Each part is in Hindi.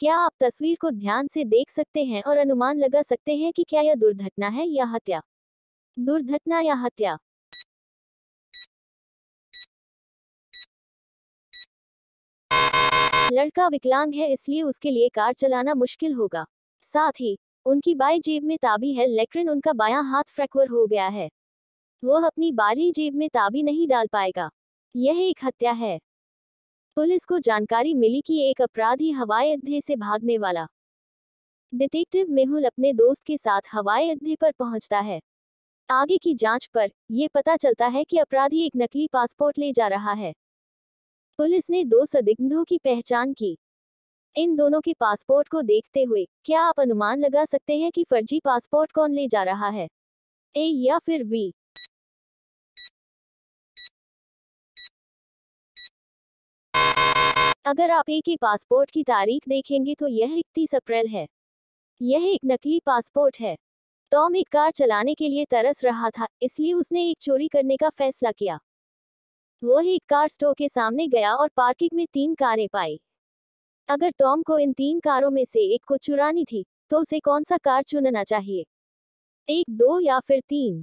क्या आप तस्वीर को ध्यान से देख सकते हैं और अनुमान लगा सकते हैं कि क्या यह दुर्घटना है या हत्या दुर्घटना या हत्या लड़का विकलांग है इसलिए उसके लिए कार चलाना मुश्किल होगा साथ ही उनकी बाई जेब में ताबी है लेकिन उनका बायां हाथ फ्रैक्चर हो गया है वह अपनी बारी जेब में ताबी नहीं डाल पाएगा यह एक हत्या है पुलिस को जानकारी मिली कि एक अपराधी हवाई अड्डे से भागने वाला डिटेक्टिव मेहुल अपने दोस्त के साथ हवाई अड्डे पर पहुंचता है आगे की जांच पर यह पता चलता है कि अपराधी एक नकली पासपोर्ट ले जा रहा है पुलिस ने दो संदिग्धों की पहचान की इन दोनों के पासपोर्ट को देखते हुए क्या आप अनुमान लगा सकते हैं कि फर्जी पासपोर्ट कौन ले जा रहा है ए या फिर बी अगर आप एक ही पासपोर्ट की तारीख देखेंगे तो यह इकतीस अप्रैल है यह एक नकली पासपोर्ट है टॉम एक कार चलाने के लिए तरस रहा था इसलिए उसने एक चोरी करने का फैसला किया वह एक कार स्टोर के सामने गया और पार्किंग में तीन कारें पाई अगर टॉम को इन तीन कारों में से एक को चुरानी थी तो उसे कौन सा कार चुनना चाहिए एक दो या फिर तीन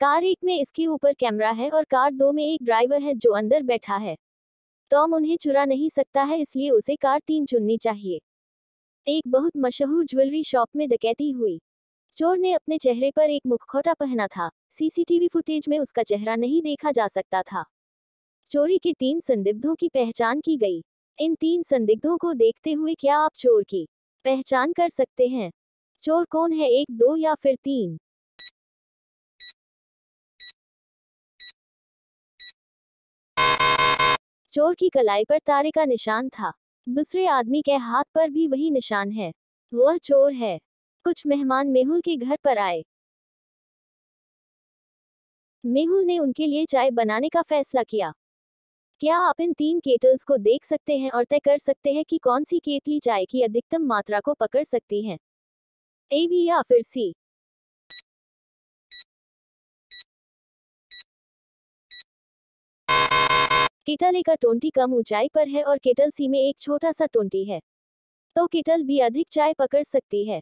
कार एक में इसके ऊपर कैमरा है और कार दो में एक ड्राइवर है जो अंदर बैठा है टॉम उन्हें चुरा नहीं सकता है इसलिए उसे कार तीन चुननी चाहिए एक बहुत मशहूर ज्वेलरी शॉप में डकैती हुई चोर ने अपने चेहरे पर एक मुखौटा पहना था सीसीटीवी फुटेज में उसका चेहरा नहीं देखा जा सकता था चोरी के तीन संदिग्धों की पहचान की गई इन तीन संदिग्धों को देखते हुए क्या आप चोर की पहचान कर सकते हैं चोर कौन है एक दो या फिर तीन चोर की कलाई पर तारे का निशान था दूसरे आदमी के हाथ पर भी वही निशान है वह चोर है कुछ मेहमान मेहुल के घर पर आए मेहुल ने उनके लिए चाय बनाने का फैसला किया क्या आप इन तीन केटल्स को देख सकते हैं और तय कर सकते हैं कि कौन सी केतली चाय की अधिकतम मात्रा को पकड़ सकती है ए वी या फिर सी केटले का टोंटी कम ऊंचाई पर है और केटल सी में एक छोटा सा टोंटी है तो केटल भी अधिक चाय पकड़ सकती है